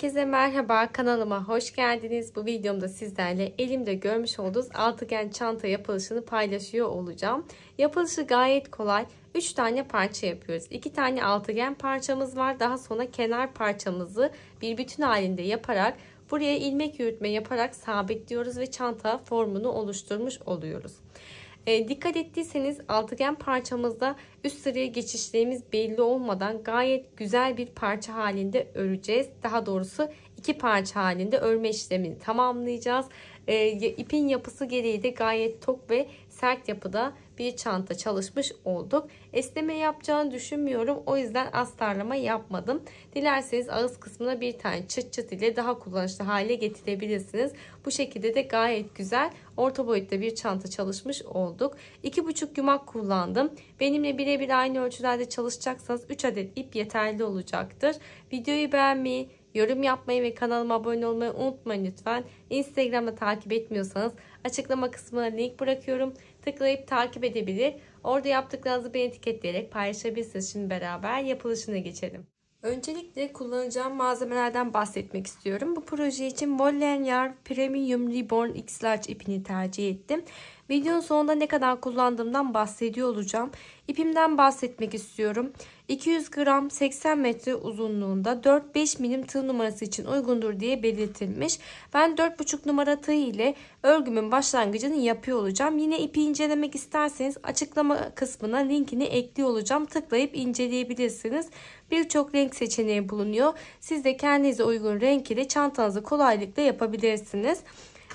Herkese merhaba kanalıma hoş geldiniz. Bu videomda sizlerle elimde görmüş olduğunuz altıgen çanta yapılışını paylaşıyor olacağım. Yapılışı gayet kolay. 3 tane parça yapıyoruz. 2 tane altıgen parçamız var. Daha sonra kenar parçamızı bir bütün halinde yaparak buraya ilmek yürütme yaparak sabitliyoruz ve çanta formunu oluşturmuş oluyoruz. E, dikkat ettiyseniz altıgen parçamızda üst sıraya geçişlerimiz belli olmadan gayet güzel bir parça halinde öreceğiz. Daha doğrusu iki parça halinde örme işlemini tamamlayacağız. E, ipin yapısı gereği de gayet tok ve sert yapıda bir çanta çalışmış olduk. Esneme yapacağını düşünmüyorum. O yüzden astarlama yapmadım. Dilerseniz ağız kısmına bir tane çıt çıt ile daha kullanışlı hale getirebilirsiniz. Bu şekilde de gayet güzel orta boyutta bir çanta çalışmış olduk. 2,5 yumak kullandım. Benimle birebir aynı ölçülerde çalışacaksanız 3 adet ip yeterli olacaktır. Videoyu beğenmeyi, yorum yapmayı ve kanalıma abone olmayı unutmayın lütfen. Instagram'da takip etmiyorsanız açıklama kısmına link bırakıyorum tıklayıp takip edebilir. Orada yaptıklarınızı beni etiketleyerek paylaşabilirsiniz. Şimdi beraber yapılışına geçelim. Öncelikle kullanacağım malzemelerden bahsetmek istiyorum. Bu proje için Vollen Premium Reborn X Large ipini tercih ettim. Videonun sonunda ne kadar kullandığımdan bahsediyor olacağım. İpimden bahsetmek istiyorum. 200 gram 80 metre uzunluğunda 4-5 milim tığ numarası için uygundur diye belirtilmiş. Ben 4,5 numara tığ ile örgümün başlangıcını yapıyor olacağım. Yine ipi incelemek isterseniz açıklama kısmına linkini ekliyor olacağım. Tıklayıp inceleyebilirsiniz. Birçok renk seçeneği bulunuyor. Siz de kendinize uygun renk ile çantanızı kolaylıkla yapabilirsiniz.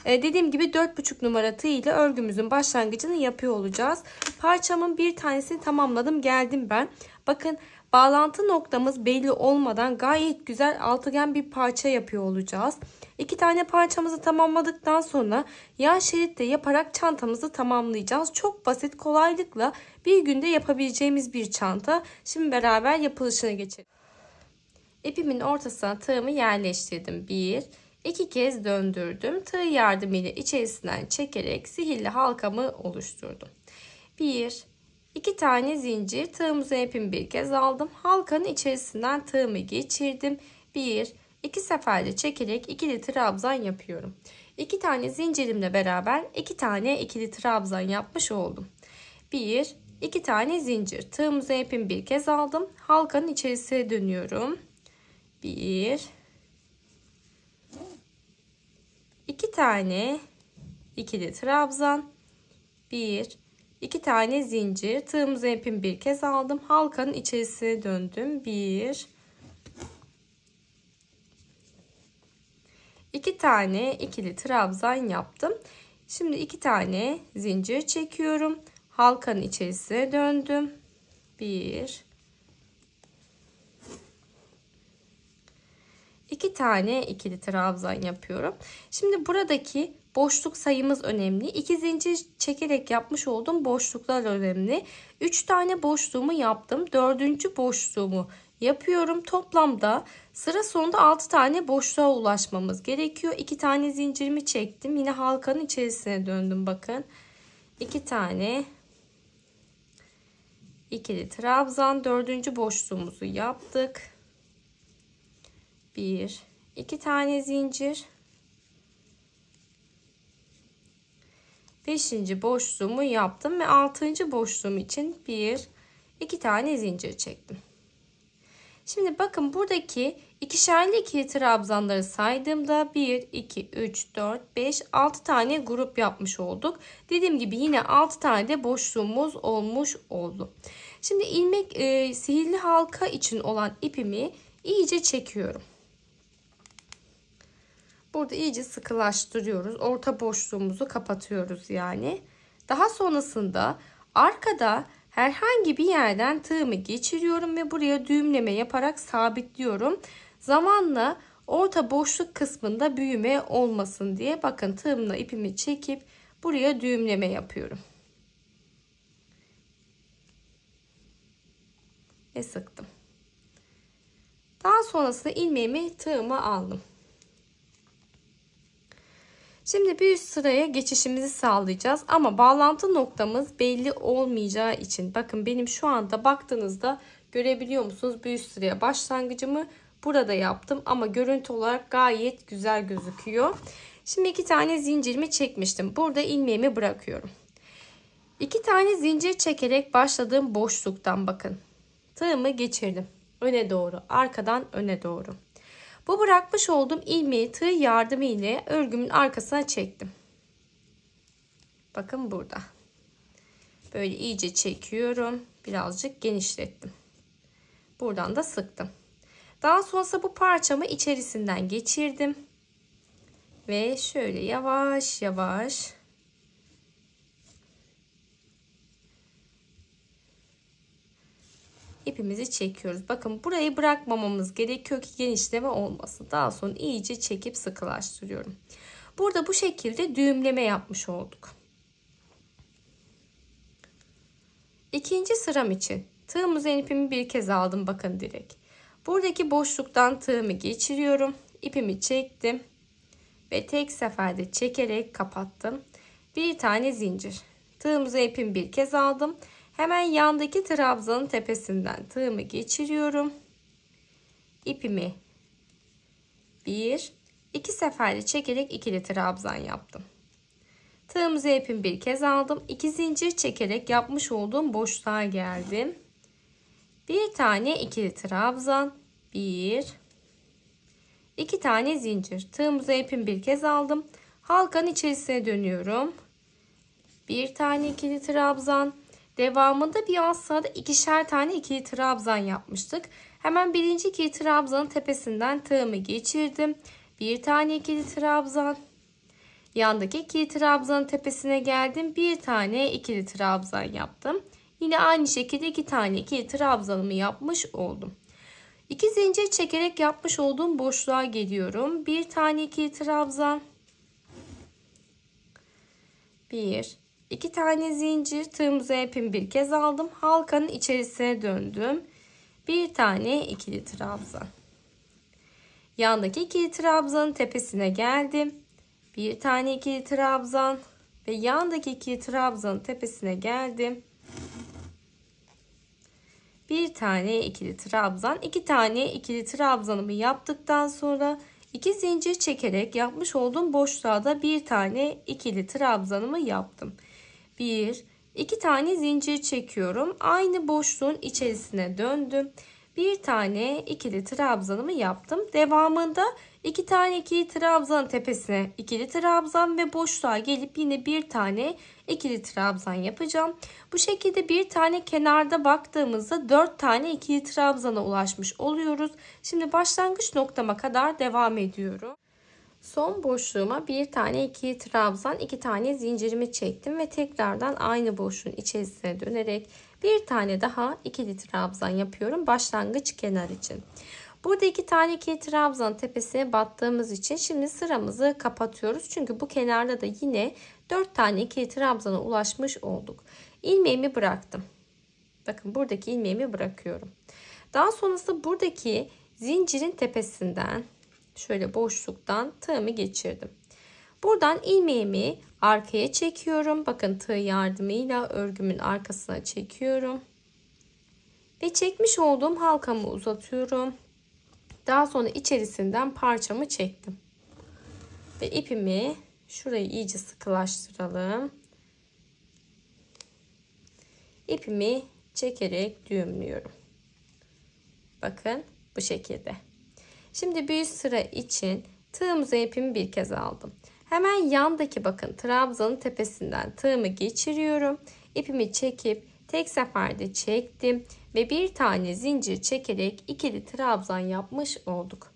E, dediğim gibi 4,5 numara tığ ile örgümüzün başlangıcını yapıyor olacağız. Parçamın bir tanesini tamamladım geldim ben. Bakın bağlantı noktamız belli olmadan gayet güzel altıgen bir parça yapıyor olacağız. İki tane parçamızı tamamladıktan sonra yan şeritte yaparak çantamızı tamamlayacağız. Çok basit kolaylıkla bir günde yapabileceğimiz bir çanta. Şimdi beraber yapılışına geçelim. İpimin ortasına tığımı yerleştirdim. 1 iki kez döndürdüm. Tığ yardımıyla içerisinden çekerek sihirli halkamı oluşturdum. 1 2 tane zincir tığımızın ipimi bir kez aldım. Halkanın içerisinden tığımı geçirdim. 1 2 seferde çekerek ikili trabzan yapıyorum. 2 tane zincirimle beraber 2 iki tane ikili trabzan yapmış oldum. 1 2 tane zincir tığımızın ipimi bir kez aldım. Halkanın içerisine dönüyorum. 1 2 tane ikili trabzan 1 2 tane zincir tığımızı ipimi bir kez aldım halkanın içerisine döndüm 1 2 tane ikili trabzan yaptım şimdi 2 tane zincir çekiyorum halkanın içerisine döndüm 1 2 tane ikili trabzan yapıyorum. Şimdi buradaki boşluk sayımız önemli. 2 zincir çekerek yapmış olduğum boşluklar önemli. 3 tane boşluğumu yaptım. 4. boşluğumu yapıyorum. Toplamda sıra sonunda 6 tane boşluğa ulaşmamız gerekiyor. 2 tane zincirimi çektim. Yine halkanın içerisine döndüm bakın. 2 tane ikili trabzan 4. boşluğumuzu yaptık. 1 2 tane zincir 5. boşluğumu yaptım ve 6. boşluğum için 1 2 tane zincir çektim. Şimdi bakın buradaki ikişerli iki trabzanları saydığımda 1, 2, 3, 4, 5, 6 tane grup yapmış olduk. Dediğim gibi yine 6 tane de boşluğumuz olmuş oldu. Şimdi ilmek e, sihirli halka için olan ipimi iyice çekiyorum. Burada iyice sıkılaştırıyoruz. Orta boşluğumuzu kapatıyoruz yani. Daha sonrasında arkada herhangi bir yerden tığımı geçiriyorum ve buraya düğümleme yaparak sabitliyorum. Zamanla orta boşluk kısmında büyüme olmasın diye bakın tığımla ipimi çekip buraya düğümleme yapıyorum. Ve sıktım. Daha sonrasında ilmeğimi tığıma aldım. Şimdi bir üst sıraya geçişimizi sağlayacağız. Ama bağlantı noktamız belli olmayacağı için. Bakın benim şu anda baktığınızda görebiliyor musunuz? Bir üst sıraya başlangıcımı burada yaptım. Ama görüntü olarak gayet güzel gözüküyor. Şimdi iki tane zincirimi çekmiştim. Burada ilmeğimi bırakıyorum. İki tane zincir çekerek başladığım boşluktan bakın. Tığımı geçirdim. Öne doğru, arkadan öne doğru. Bu bırakmış olduğum ilmeği tığ yardımı ile örgümün arkasına çektim. Bakın burada. Böyle iyice çekiyorum. Birazcık genişlettim. Buradan da sıktım. Daha sonrası bu parçamı içerisinden geçirdim. Ve şöyle yavaş yavaş ipimizi çekiyoruz. Bakın burayı bırakmamamız gerekiyor ki genişleme olmasın. Daha sonra iyice çekip sıkılaştırıyorum. Burada bu şekilde düğümleme yapmış olduk. İkinci sıram için tığım üzerine ipimi bir kez aldım bakın direkt. Buradaki boşluktan tığımı geçiriyorum. İpimi çektim ve tek seferde çekerek kapattım. Bir tane zincir. Tığımıza ipimi bir kez aldım Hemen yandaki trabzanın tepesinden tığımı geçiriyorum. İpimi bir, iki seferde çekerek ikili trabzan yaptım. Tığımızı ipimi bir kez aldım. İki zincir çekerek yapmış olduğum boşluğa geldim. Bir tane ikili trabzan. Bir. iki tane zincir. Tığımızı ipimi bir kez aldım. Halkanın içerisine dönüyorum. Bir tane ikili trabzan. Devamında bir alt sırada ikişer tane ikili trabzan yapmıştık. Hemen birinci ikili trabzanın tepesinden tığımı geçirdim. Bir tane ikili trabzan. Yandaki ikili trabzanın tepesine geldim. Bir tane ikili trabzan yaptım. Yine aynı şekilde iki tane ikili trabzanımı yapmış oldum. İki zincir çekerek yapmış olduğum boşluğa geliyorum. Bir tane ikili trabzan. Bir, 2 tane zincir tığımıza ipimi bir kez aldım. Halkanın içerisine döndüm. Bir tane ikili trabzan. Yandaki ikili trabzanın tepesine geldim. Bir tane ikili trabzan ve yandaki ikili trabzanın tepesine geldim. Bir tane ikili trabzan, iki tane ikili trabzanımı yaptıktan sonra 2 zincir çekerek yapmış olduğum boşluğa da bir tane ikili trabzanımı yaptım. 1 2 tane zincir çekiyorum. Aynı boşluğun içerisine döndüm. Bir tane ikili trabzanımı yaptım. Devamında iki tane ikili trabzan tepesine ikili trabzan ve boşluğa gelip yine bir tane ikili trabzan yapacağım. Bu şekilde bir tane kenarda baktığımızda dört tane ikili trabzana ulaşmış oluyoruz. Şimdi başlangıç noktama kadar devam ediyorum. Son boşluğuma bir tane iki trabzan iki tane zincirimi çektim ve tekrardan aynı boşluğun içerisine dönerek bir tane daha ikili trabzan yapıyorum başlangıç kenar için. Burada iki tane ikili trabzan tepesine battığımız için şimdi sıramızı kapatıyoruz. Çünkü bu kenarda da yine dört tane ikili trabzana ulaşmış olduk. İlmeğimi bıraktım. Bakın buradaki ilmeğimi bırakıyorum. Daha sonrasında buradaki zincirin tepesinden şöyle boşluktan tığımı geçirdim. Buradan ilmeğimi arkaya çekiyorum. Bakın tığ yardımıyla örgümün arkasına çekiyorum. Ve çekmiş olduğum halkamı uzatıyorum. Daha sonra içerisinden parçamı çektim. Ve ipimi şurayı iyice sıkılaştıralım. İpimi çekerek düğümlüyorum. Bakın bu şekilde. Şimdi bir sıra için tığımıza ipimi bir kez aldım. Hemen yandaki bakın trabzanın tepesinden tığımı geçiriyorum. İpimi çekip tek seferde çektim ve bir tane zincir çekerek ikili trabzan yapmış olduk.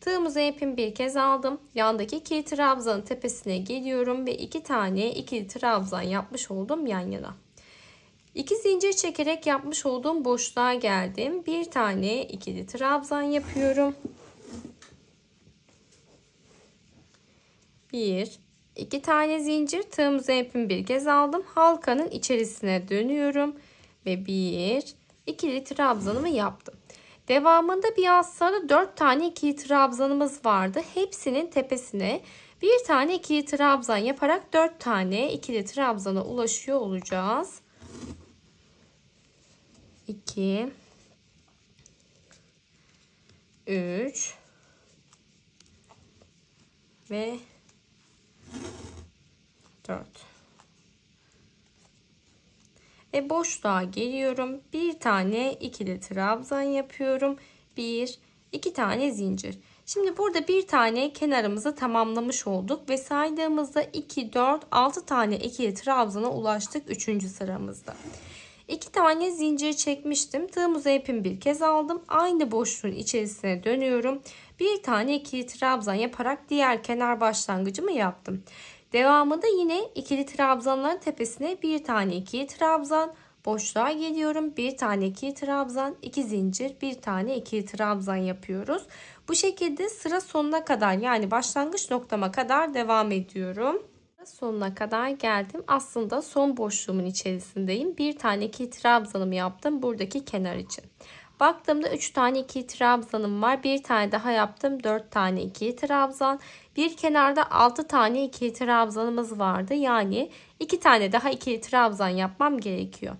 Tığımıza ipimi bir kez aldım. Yandaki iki trabzanın tepesine geliyorum ve iki tane ikili trabzan yapmış oldum yan yana. İki zincir çekerek yapmış olduğum boşluğa geldim. Bir tane ikili trabzan yapıyorum. 1 2 tane zincir tığımıza ipimi bir kez aldım. Halkanın içerisine dönüyorum ve 1 ikili trabzanımı yaptım. Devamında bir astarda 4 tane ikili trabzanımız vardı. Hepsinin tepesine bir tane ikili trabzan yaparak 4 tane ikili trabzana ulaşıyor olacağız. 2 3 ve 4. Ve boşluğa geliyorum. Bir tane ikili trabzan yapıyorum. Bir, iki tane zincir. Şimdi burada bir tane kenarımızı tamamlamış olduk ve saydığımızda 2, 4, 6 tane ikili trabzana ulaştık 3. sıramızda. 2 tane zincir çekmiştim. Tığımızı ipimi bir kez aldım. Aynı boşluğun içerisine dönüyorum. Bir tane ikili trabzan yaparak diğer kenar başlangıcımı yaptım. Devamında yine ikili trabzanların tepesine bir tane ikili trabzan, boşluğa geliyorum. Bir tane ikili trabzan, iki zincir, bir tane ikili trabzan yapıyoruz. Bu şekilde sıra sonuna kadar yani başlangıç noktama kadar devam ediyorum. Sonuna kadar geldim. Aslında son boşluğumun içerisindeyim. Bir tane ikili trabzanımı yaptım buradaki kenar için. Baktığımda 3 tane ikili trabzanım var. Bir tane daha yaptım. 4 tane ikili trabzan. Bir kenarda 6 tane ikili trabzanımız vardı. Yani 2 tane daha ikili trabzan yapmam gerekiyor.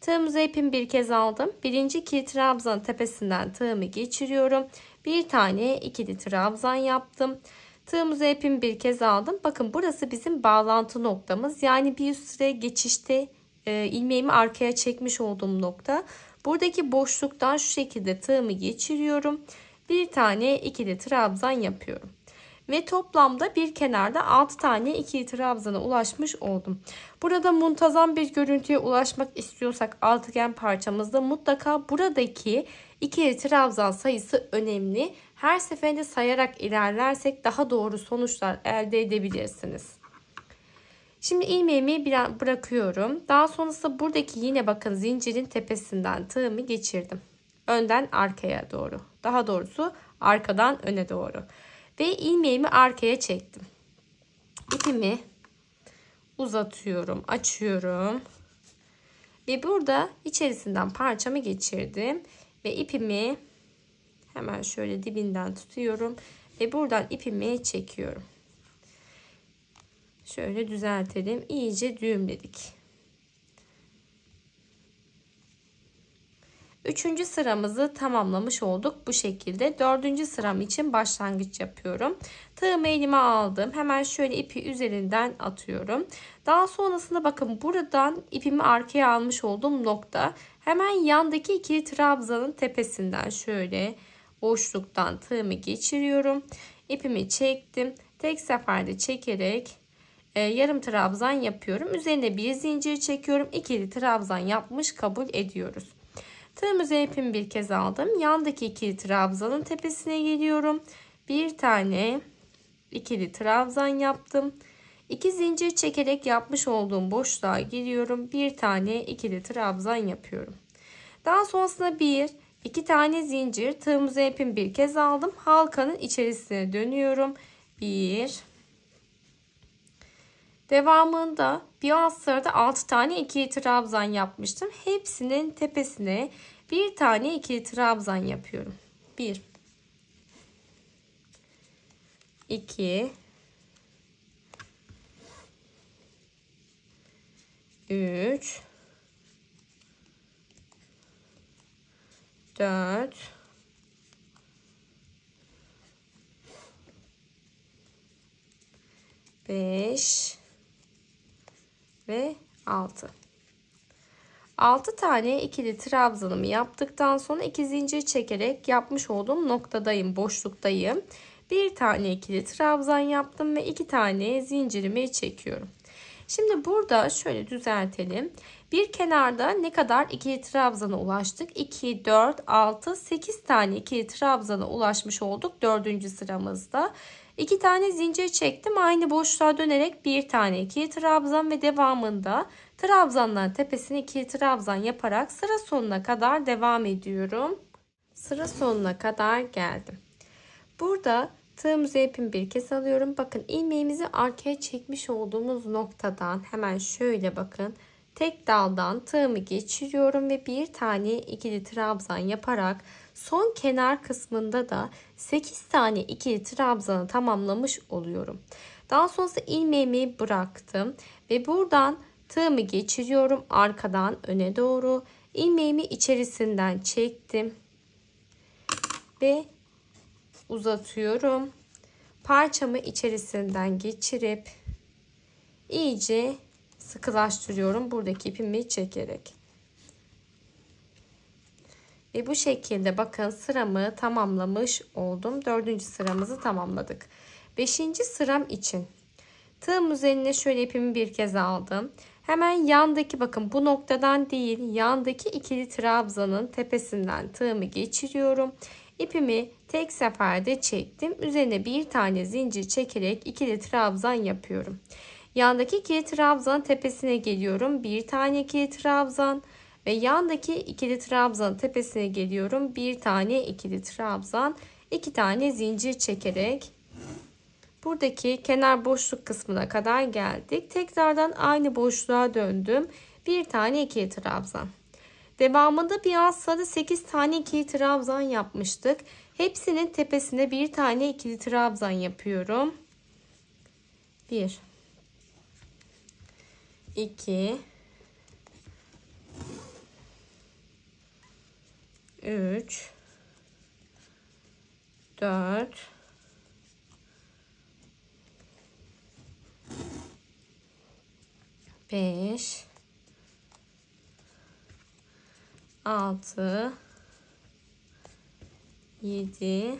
Tığımızı ipimi bir kez aldım. Birinci ikili trabzan tepesinden tığımı geçiriyorum. Bir tane ikili trabzan yaptım. Tığımızı ipimi bir kez aldım. Bakın burası bizim bağlantı noktamız. Yani bir üst sıraya geçişte e, ilmeğimi arkaya çekmiş olduğum nokta. Buradaki boşluktan şu şekilde tığımı geçiriyorum. Bir tane ikili trabzan yapıyorum. Ve toplamda bir kenarda 6 tane ikili trabzana ulaşmış oldum. Burada muntazam bir görüntüye ulaşmak istiyorsak altıgen parçamızda mutlaka buradaki ikili trabzan sayısı önemli. Her seferinde sayarak ilerlersek daha doğru sonuçlar elde edebilirsiniz. Şimdi ilmeğimi biraz bırakıyorum. Daha sonrasında buradaki yine bakın zincirin tepesinden tığımı geçirdim. Önden arkaya doğru. Daha doğrusu arkadan öne doğru. Ve ilmeğimi arkaya çektim. İpimi uzatıyorum, açıyorum. Ve burada içerisinden parçamı geçirdim ve ipimi hemen şöyle dibinden tutuyorum ve buradan ipimi çekiyorum. Şöyle düzeltelim. iyice düğümledik. Üçüncü sıramızı tamamlamış olduk bu şekilde. Dördüncü sıram için başlangıç yapıyorum. Tığımı elime aldım. Hemen şöyle ipi üzerinden atıyorum. Daha sonrasında bakın buradan ipimi arkaya almış olduğum nokta. Hemen yandaki iki trabzanın tepesinden şöyle boşluktan tığımı geçiriyorum. İpimi çektim. Tek seferde çekerek ee, yarım trabzan yapıyorum. Üzerine bir zincir çekiyorum. ikili trabzan yapmış kabul ediyoruz. Tığımıza ipimi bir kez aldım. Yandaki ikili trabzanın tepesine geliyorum. Bir tane ikili trabzan yaptım. iki zincir çekerek yapmış olduğum boşluğa giriyorum. Bir tane ikili trabzan yapıyorum. Daha sonrasında bir, iki tane zincir tığımıza ipim bir kez aldım. Halkanın içerisine dönüyorum. Bir, Devamında bir alt sırada 6 tane ikili trabzan yapmıştım. Hepsinin tepesine bir tane ikili trabzan yapıyorum. 1 2 3 4 5 ve 6. 6 tane ikili trabzanımı yaptıktan sonra 2 zincir çekerek yapmış olduğum noktadayım, boşluktayım. Bir tane ikili trabzan yaptım ve iki tane zincirimi çekiyorum. Şimdi burada şöyle düzeltelim. Bir kenarda ne kadar ikili trabzana ulaştık? 2, 4, 6, 8 tane ikili trabzana ulaşmış olduk. Dördüncü sıramızda. 2 tane zincir çektim. Aynı boşluğa dönerek bir tane ikili trabzan ve devamında trabzanların tepesine ikili trabzan yaparak sıra sonuna kadar devam ediyorum. Sıra sonuna kadar geldim. Burada tığımızı ipin bir kez alıyorum. Bakın ilmeğimizi arkaya çekmiş olduğumuz noktadan hemen şöyle bakın. Tek daldan tığımı geçiriyorum ve bir tane ikili trabzan yaparak Son kenar kısmında da 8 tane ikili trabzanı tamamlamış oluyorum. Daha sonrasında ilmeğimi bıraktım ve buradan tığımı geçiriyorum arkadan öne doğru. ilmeğimi içerisinden çektim ve uzatıyorum. Parçamı içerisinden geçirip iyice sıkılaştırıyorum buradaki ipimi çekerek. Ve bu şekilde bakın sıramı tamamlamış oldum. Dördüncü sıramızı tamamladık. Beşinci sıram için tığım üzerine şöyle ipimi bir kez aldım. Hemen yandaki bakın bu noktadan değil yandaki ikili trabzanın tepesinden tığımı geçiriyorum. İpimi tek seferde çektim. Üzerine bir tane zincir çekerek ikili trabzan yapıyorum. Yandaki ikili trabzan tepesine geliyorum. Bir tane ikili trabzan. Ve yandaki ikili trabzan tepesine geliyorum. Bir tane ikili trabzan, iki tane zincir çekerek buradaki kenar boşluk kısmına kadar geldik. Tekrardan aynı boşluğa döndüm. Bir tane ikili trabzan. Devamında bir asada 8 tane ikili trabzan yapmıştık. Hepsinin tepesine bir tane ikili trabzan yapıyorum. 1 2 3 4 5 6 7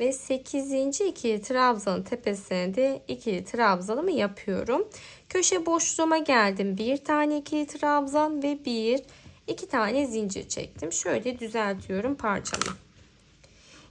ve 8. ikili trabzanın tepesine de ikili trabzanımı yapıyorum. Köşe boşluğuma geldim. Bir tane ikili trabzan ve bir iki tane zincir çektim. Şöyle düzeltiyorum parçamı.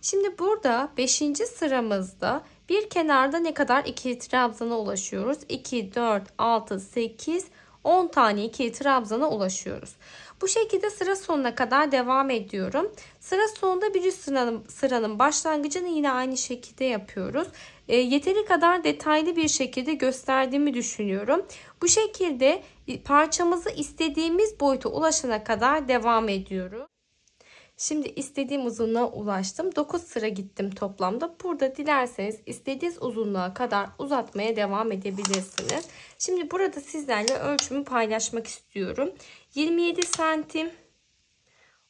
Şimdi burada 5. sıramızda bir kenarda ne kadar ikili trabzana ulaşıyoruz? 2, 4, 6, 8, 10 tane ikili trabzana ulaşıyoruz. Bu şekilde sıra sonuna kadar devam ediyorum. Sıra sonunda bir üst sıranın, sıranın başlangıcını yine aynı şekilde yapıyoruz. E, yeteri kadar detaylı bir şekilde gösterdiğimi düşünüyorum. Bu şekilde e, parçamızı istediğimiz boyuta ulaşana kadar devam ediyoruz. Şimdi istediğim uzunluğa ulaştım. 9 sıra gittim toplamda. Burada dilerseniz istediğiniz uzunluğa kadar uzatmaya devam edebilirsiniz. Şimdi burada sizlerle ölçümü paylaşmak istiyorum. 27 santim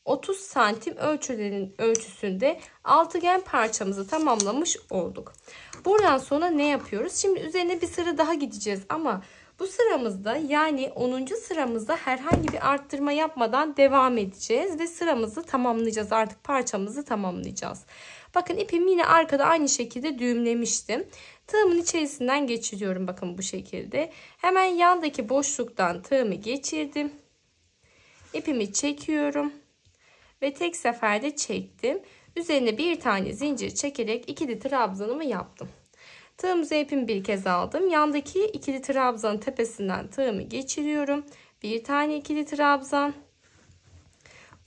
30 santim ölçülerin ölçüsünde altıgen parçamızı tamamlamış olduk. Buradan sonra ne yapıyoruz? Şimdi üzerine bir sıra daha gideceğiz ama bu sıramızda yani 10. sıramızda herhangi bir arttırma yapmadan devam edeceğiz ve sıramızı tamamlayacağız. Artık parçamızı tamamlayacağız. Bakın ipimi yine arkada aynı şekilde düğümlemiştim. Tığımın içerisinden geçiriyorum bakın bu şekilde. Hemen yandaki boşluktan tığımı geçirdim. İpimi çekiyorum ve tek seferde çektim. Üzerine bir tane zincir çekerek ikili trabzanımı yaptım. Tığımızı ipimi bir kez aldım. Yandaki ikili trabzanın tepesinden tığımı geçiriyorum. Bir tane ikili trabzan.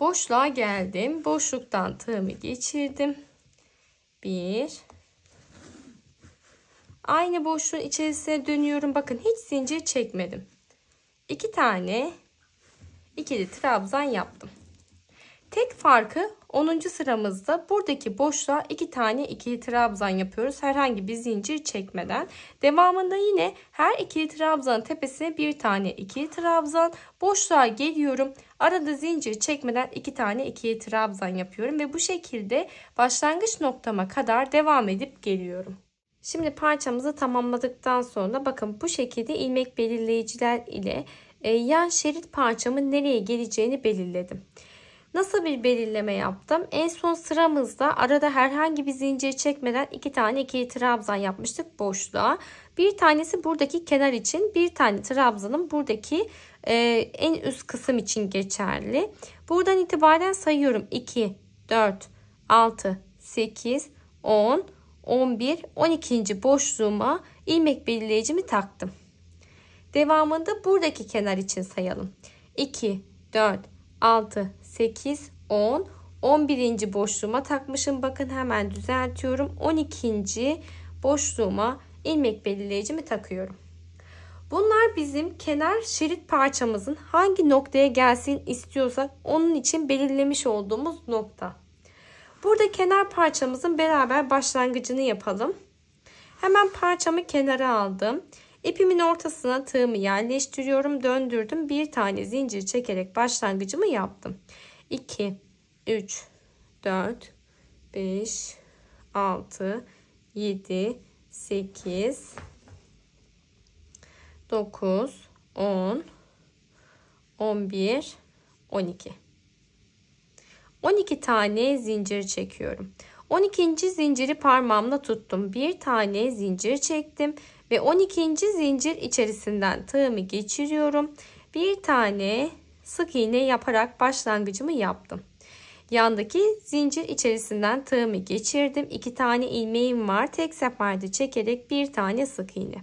Boşluğa geldim. Boşluktan tığımı geçirdim. Bir. Aynı boşluğun içerisine dönüyorum. Bakın hiç zincir çekmedim. İki tane ikili trabzan yaptım. Tek farkı 10. sıramızda buradaki boşluğa 2 tane ikili trabzan yapıyoruz. Herhangi bir zincir çekmeden. Devamında yine her ikili trabzanın tepesine bir tane ikili trabzan. Boşluğa geliyorum. Arada zincir çekmeden 2 tane ikili trabzan yapıyorum. Ve bu şekilde başlangıç noktama kadar devam edip geliyorum. Şimdi parçamızı tamamladıktan sonra bakın bu şekilde ilmek belirleyiciler ile e, yan şerit parçamın nereye geleceğini belirledim. Nasıl bir belirleme yaptım? En son sıramızda arada herhangi bir zincir çekmeden iki tane ikili trabzan yapmıştık boşluğa. Bir tanesi buradaki kenar için bir tane trabzanın buradaki e, en üst kısım için geçerli. Buradan itibaren sayıyorum 2, 4, 6, 8, 10, 11, 12. boşluğuma ilmek belirleyicimi taktım. Devamında buradaki kenar için sayalım. 2, 4, 6, 8, 10, 11. boşluğuma takmışım. Bakın hemen düzeltiyorum. 12. boşluğuma ilmek belirleyicimi takıyorum. Bunlar bizim kenar şerit parçamızın hangi noktaya gelsin istiyorsak onun için belirlemiş olduğumuz nokta. Burada kenar parçamızın beraber başlangıcını yapalım. Hemen parçamı kenara aldım. İpimin ortasına tığımı yerleştiriyorum, döndürdüm. Bir tane zincir çekerek başlangıcımı yaptım. 2, 3, 4, 5, 6, 7, 8, 9, 10, 11, 12. 12 tane zincir çekiyorum. 12. zinciri parmağımla tuttum. Bir tane zincir çektim ve 12. zincir içerisinden tığımı geçiriyorum. Bir tane sık iğne yaparak başlangıcımı yaptım. Yandaki zincir içerisinden tığımı geçirdim. 2 tane ilmeğim var. Tek seferde çekerek bir tane sık iğne.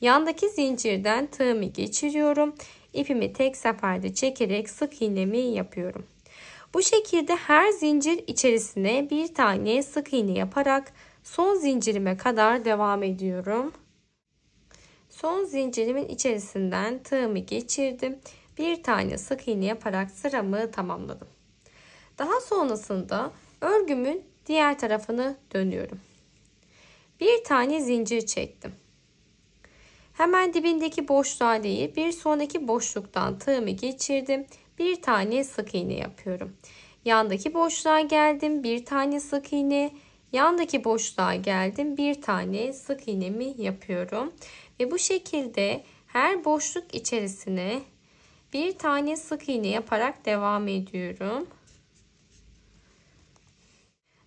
Yandaki zincirden tığımı geçiriyorum. İpimi tek seferde çekerek sık iğnemi yapıyorum. Bu şekilde her zincir içerisine bir tane sık iğne yaparak son zincirime kadar devam ediyorum. Son zincirimin içerisinden tığımı geçirdim bir tane sık iğne yaparak sıramı tamamladım. Daha sonrasında örgümün diğer tarafını dönüyorum. Bir tane zincir çektim. Hemen dibindeki boşluğa değil bir sonraki boşluktan tığımı geçirdim. Bir tane sık iğne yapıyorum. Yandaki boşluğa geldim. Bir tane sık iğne. Yandaki boşluğa geldim. Bir tane sık iğnemi yapıyorum. Ve bu şekilde her boşluk içerisine bir tane sık iğne yaparak devam ediyorum.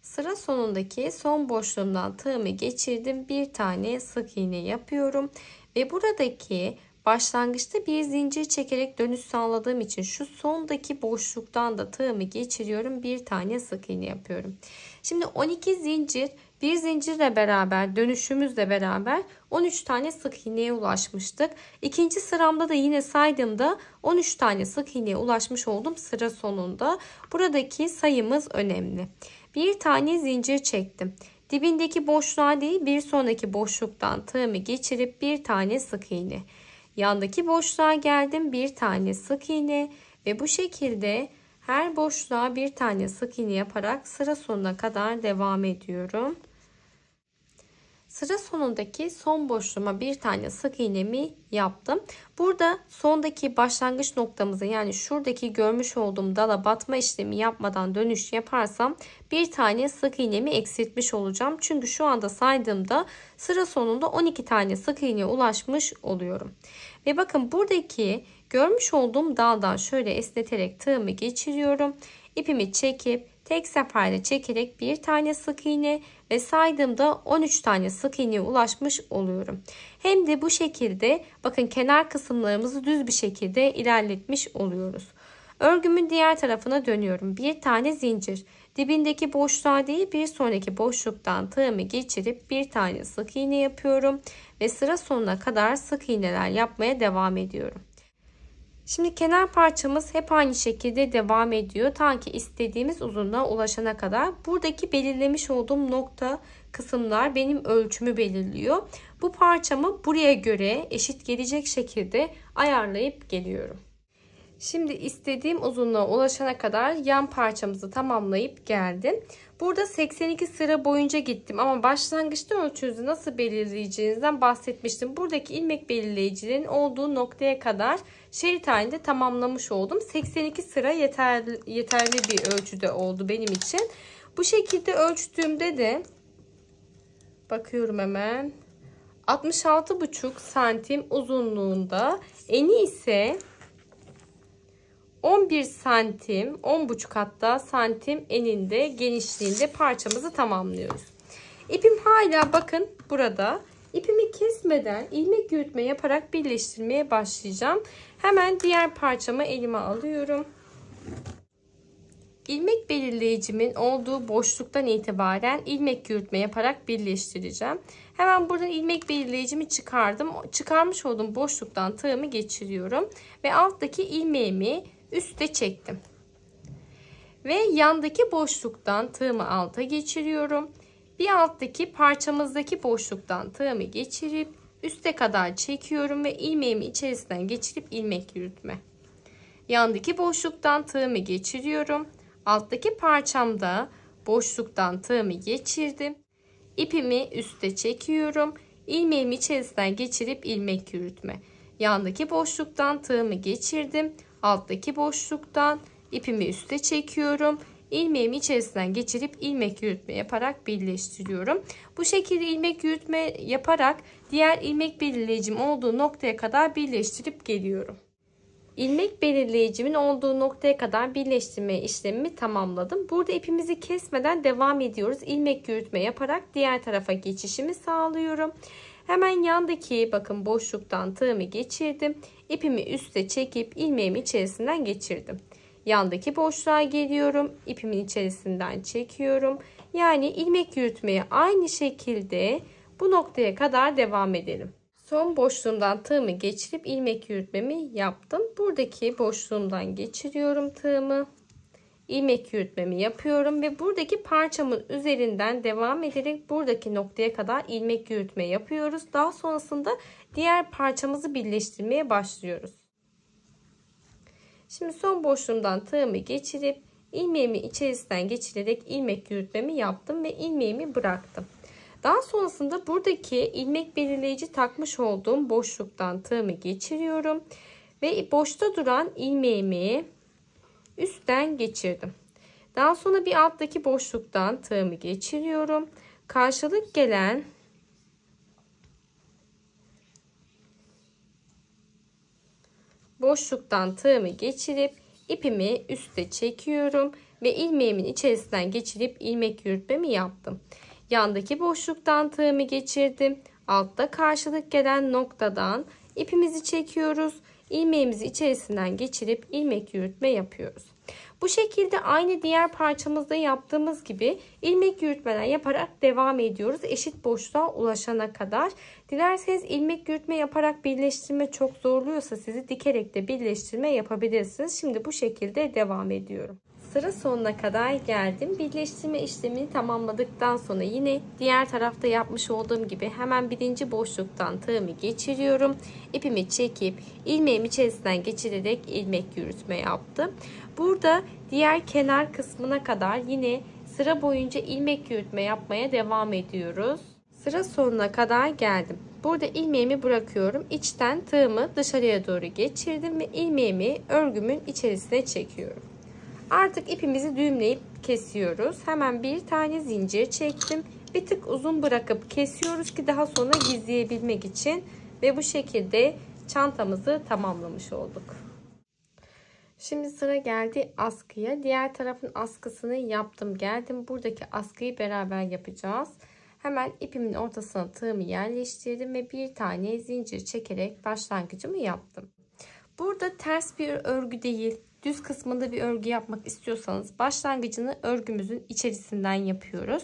Sıra sonundaki son boşluğumdan tığımı geçirdim. Bir tane sık iğne yapıyorum. Ve buradaki başlangıçta bir zincir çekerek dönüş sağladığım için şu sondaki boşluktan da tığımı geçiriyorum. Bir tane sık iğne yapıyorum. Şimdi 12 zincir bir zincirle beraber dönüşümüzle beraber 13 tane sık iğneye ulaşmıştık. İkinci sıramda da yine saydığımda 13 tane sık iğneye ulaşmış oldum sıra sonunda. Buradaki sayımız önemli. Bir tane zincir çektim. Dibindeki boşluğa değil bir sonraki boşluktan tığımı geçirip bir tane sık iğne. Yandaki boşluğa geldim bir tane sık iğne ve bu şekilde her boşluğa bir tane sık iğne yaparak sıra sonuna kadar devam ediyorum. Sıra sonundaki son boşluğuma bir tane sık iğnemi yaptım. Burada sondaki başlangıç noktamızı yani şuradaki görmüş olduğum dala batma işlemi yapmadan dönüş yaparsam bir tane sık iğnemi eksiltmiş olacağım. Çünkü şu anda saydığımda sıra sonunda 12 tane sık iğneye ulaşmış oluyorum. Ve bakın buradaki Görmüş olduğum daldan şöyle esneterek tığımı geçiriyorum. İpimi çekip tek seferde çekerek bir tane sık iğne ve saydığımda 13 tane sık iğneye ulaşmış oluyorum. Hem de bu şekilde bakın kenar kısımlarımızı düz bir şekilde ilerletmiş oluyoruz. Örgümün diğer tarafına dönüyorum. Bir tane zincir. Dibindeki boşluğa değil bir sonraki boşluktan tığımı geçirip bir tane sık iğne yapıyorum ve sıra sonuna kadar sık iğneler yapmaya devam ediyorum. Şimdi kenar parçamız hep aynı şekilde devam ediyor. Ta ki istediğimiz uzunluğa ulaşana kadar. Buradaki belirlemiş olduğum nokta kısımlar benim ölçümü belirliyor. Bu parçamı buraya göre eşit gelecek şekilde ayarlayıp geliyorum. Şimdi istediğim uzunluğa ulaşana kadar yan parçamızı tamamlayıp geldim. Burada 82 sıra boyunca gittim ama başlangıçta ölçünüzü nasıl belirleyeceğinizden bahsetmiştim. Buradaki ilmek belirleyicinin olduğu noktaya kadar şerit halinde tamamlamış oldum. 82 sıra yeterli, yeterli bir ölçüde oldu benim için. Bu şekilde ölçtüğümde de bakıyorum hemen 66,5 santim uzunluğunda eni ise 11 santim, 10,5 hatta santim eninde genişliğinde parçamızı tamamlıyoruz. İpim hala bakın burada. İpimi kesmeden ilmek yürütme yaparak birleştirmeye başlayacağım. Hemen diğer parçamı elime alıyorum. İlmek belirleyicimin olduğu boşluktan itibaren ilmek yürütme yaparak birleştireceğim. Hemen buradan ilmek belirleyicimi çıkardım. Çıkarmış olduğum boşluktan tığımı geçiriyorum. Ve alttaki ilmeğimi üste çektim. Ve yandaki boşluktan tığımı alta geçiriyorum. Bir alttaki parçamızdaki boşluktan tığımı geçirip üste kadar çekiyorum ve ilmeğimi içerisinden geçirip ilmek yürütme. Yandaki boşluktan tığımı geçiriyorum. Alttaki parçamda boşluktan tığımı geçirdim. İpimi üste çekiyorum. İlmeğimi içerisinden geçirip ilmek yürütme. Yandaki boşluktan tığımı geçirdim alttaki boşluktan ipimi üste çekiyorum. İlmeğimi içerisinden geçirip ilmek yürütme yaparak birleştiriyorum. Bu şekilde ilmek yürütme yaparak diğer ilmek belirleyicim olduğu noktaya kadar birleştirip geliyorum. İlmek belirleyicimin olduğu noktaya kadar birleştirme işlemimi tamamladım. Burada ipimizi kesmeden devam ediyoruz. İlmek yürütme yaparak diğer tarafa geçişimi sağlıyorum. Hemen yandaki bakın boşluktan tığımı geçirdim. İpimi üste çekip ilmeğimi içerisinden geçirdim. Yandaki boşluğa geliyorum. ipimin içerisinden çekiyorum. Yani ilmek yürütmeye aynı şekilde bu noktaya kadar devam edelim. Son boşluğumdan tığımı geçirip ilmek yürütmemi yaptım. Buradaki boşluğumdan geçiriyorum tığımı ilmek yürütmemi yapıyorum ve buradaki parçamın üzerinden devam ederek buradaki noktaya kadar ilmek yürütme yapıyoruz. Daha sonrasında diğer parçamızı birleştirmeye başlıyoruz. Şimdi son boşluğumdan tığımı geçirip ilmeğimi içerisinden geçirerek ilmek yürütmemi yaptım ve ilmeğimi bıraktım. Daha sonrasında buradaki ilmek belirleyici takmış olduğum boşluktan tığımı geçiriyorum ve boşta duran ilmeğimi üstten geçirdim. Daha sonra bir alttaki boşluktan tığımı geçiriyorum. Karşılık gelen boşluktan tığımı geçirip ipimi üste çekiyorum ve ilmeğimin içerisinden geçirip ilmek yürütmemi yaptım. Yandaki boşluktan tığımı geçirdim. Altta karşılık gelen noktadan ipimizi çekiyoruz ilmeğimizi içerisinden geçirip ilmek yürütme yapıyoruz. Bu şekilde aynı diğer parçamızda yaptığımız gibi ilmek yürütmeler yaparak devam ediyoruz. Eşit boşluğa ulaşana kadar. Dilerseniz ilmek yürütme yaparak birleştirme çok zorluyorsa sizi dikerek de birleştirme yapabilirsiniz. Şimdi bu şekilde devam ediyorum tarafların sonuna kadar geldim. Birleştirme işlemini tamamladıktan sonra yine diğer tarafta yapmış olduğum gibi hemen birinci boşluktan tığımı geçiriyorum. İpimi çekip ilmeğim içerisinden geçirerek ilmek yürütme yaptım. Burada diğer kenar kısmına kadar yine sıra boyunca ilmek yürütme yapmaya devam ediyoruz. Sıra sonuna kadar geldim. Burada ilmeğimi bırakıyorum. İçten tığımı dışarıya doğru geçirdim ve ilmeğimi örgümün içerisine çekiyorum. Artık ipimizi düğümleyip kesiyoruz. Hemen bir tane zincir çektim. Bir tık uzun bırakıp kesiyoruz ki daha sonra gizleyebilmek için. Ve bu şekilde çantamızı tamamlamış olduk. Şimdi sıra geldi askıya. Diğer tarafın askısını yaptım. Geldim buradaki askıyı beraber yapacağız. Hemen ipimin ortasına tığımı yerleştirdim ve bir tane zincir çekerek başlangıcımı yaptım. Burada ters bir örgü değil düz kısmında bir örgü yapmak istiyorsanız başlangıcını örgümüzün içerisinden yapıyoruz.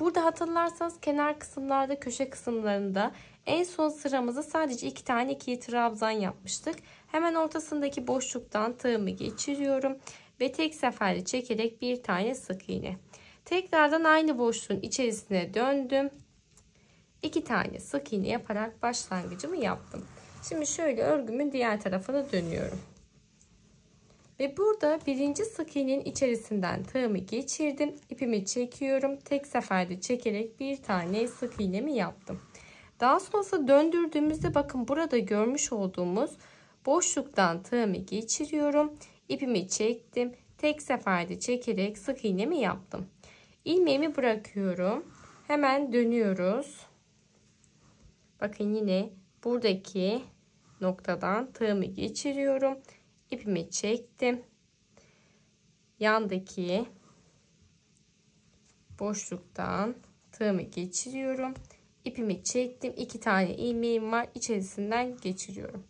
Burada hatırlarsanız kenar kısımlarda köşe kısımlarında en son sıramızı sadece iki tane ikili trabzan yapmıştık. Hemen ortasındaki boşluktan tığımı geçiriyorum ve tek seferde çekerek bir tane sık iğne. Tekrardan aynı boşluğun içerisine döndüm. İki tane sık iğne yaparak başlangıcımı yaptım. Şimdi şöyle örgümün diğer tarafına dönüyorum. Ve burada birinci sık iğnenin içerisinden tığımı geçirdim. İpimi çekiyorum. Tek seferde çekerek bir tane sık iğnemi yaptım. Daha sonra döndürdüğümüzde bakın burada görmüş olduğumuz boşluktan tığımı geçiriyorum. İpimi çektim. Tek seferde çekerek sık iğnemi yaptım. Ilmeğimi bırakıyorum. Hemen dönüyoruz. Bakın yine buradaki noktadan tığımı geçiriyorum ipimi çektim. Yandaki boşluktan tığımı geçiriyorum. İpimi çektim. iki tane ilmeğim var. İçerisinden geçiriyorum.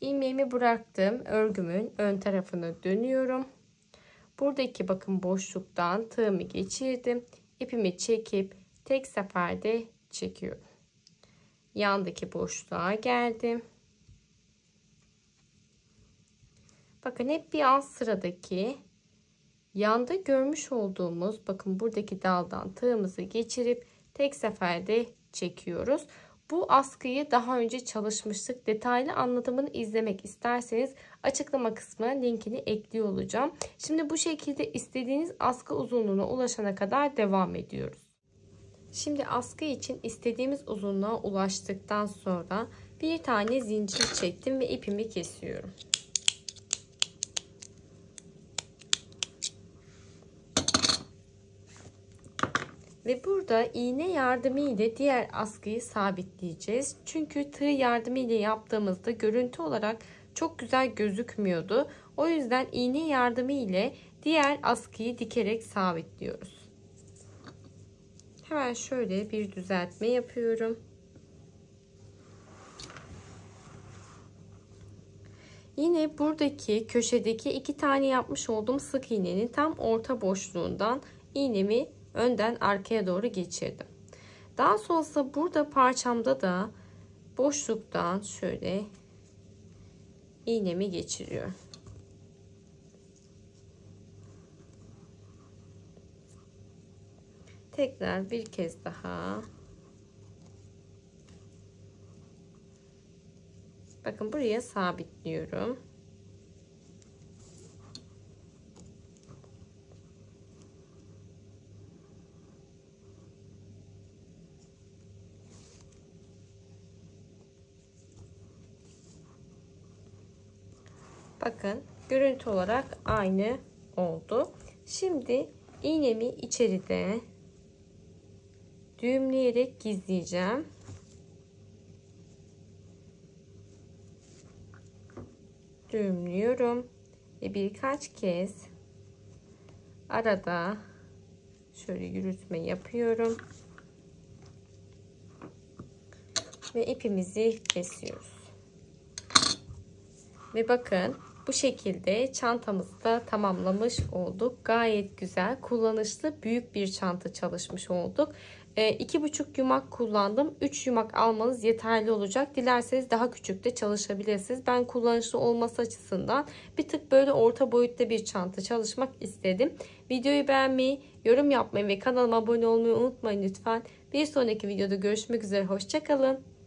İlmeğimi bıraktım. Örgümün ön tarafına dönüyorum. Buradaki bakın boşluktan tığımı geçirdim. İpimi çekip tek seferde çekiyorum. Yandaki boşluğa geldim. Bakın hep bir alt sıradaki yanda görmüş olduğumuz bakın buradaki daldan tığımızı geçirip tek seferde çekiyoruz. Bu askıyı daha önce çalışmıştık. Detaylı anlatımını izlemek isterseniz açıklama kısmına linkini ekliyor olacağım. Şimdi bu şekilde istediğiniz askı uzunluğuna ulaşana kadar devam ediyoruz. Şimdi askı için istediğimiz uzunluğa ulaştıktan sonra bir tane zincir çektim ve ipimi kesiyorum. Ve burada iğne yardımı ile diğer askıyı sabitleyeceğiz. Çünkü tığ yardımı ile yaptığımızda görüntü olarak çok güzel gözükmüyordu. O yüzden iğne yardımı ile diğer askıyı dikerek sabitliyoruz. Hemen şöyle bir düzeltme yapıyorum. Yine buradaki köşedeki iki tane yapmış olduğum sık iğnenin tam orta boşluğundan iğnemi önden arkaya doğru geçirdim. Daha sonrasında burada parçamda da boşluktan şöyle iğnemi geçiriyorum. Tekrar bir kez daha. Bakın buraya sabitliyorum. Bakın görüntü olarak aynı oldu. Şimdi iğnemi içeride düğümleyerek gizleyeceğim. Düğümlüyorum ve birkaç kez arada şöyle yürütme yapıyorum ve ipimizi kesiyoruz. Ve bakın bu şekilde çantamızı da tamamlamış olduk. Gayet güzel, kullanışlı, büyük bir çanta çalışmış olduk. Ee, iki buçuk yumak kullandım. Üç yumak almanız yeterli olacak. Dilerseniz daha küçük de çalışabilirsiniz. Ben kullanışlı olması açısından bir tık böyle orta boyutta bir çanta çalışmak istedim. Videoyu beğenmeyi, yorum yapmayı ve kanalıma abone olmayı unutmayın lütfen. Bir sonraki videoda görüşmek üzere. Hoşçakalın.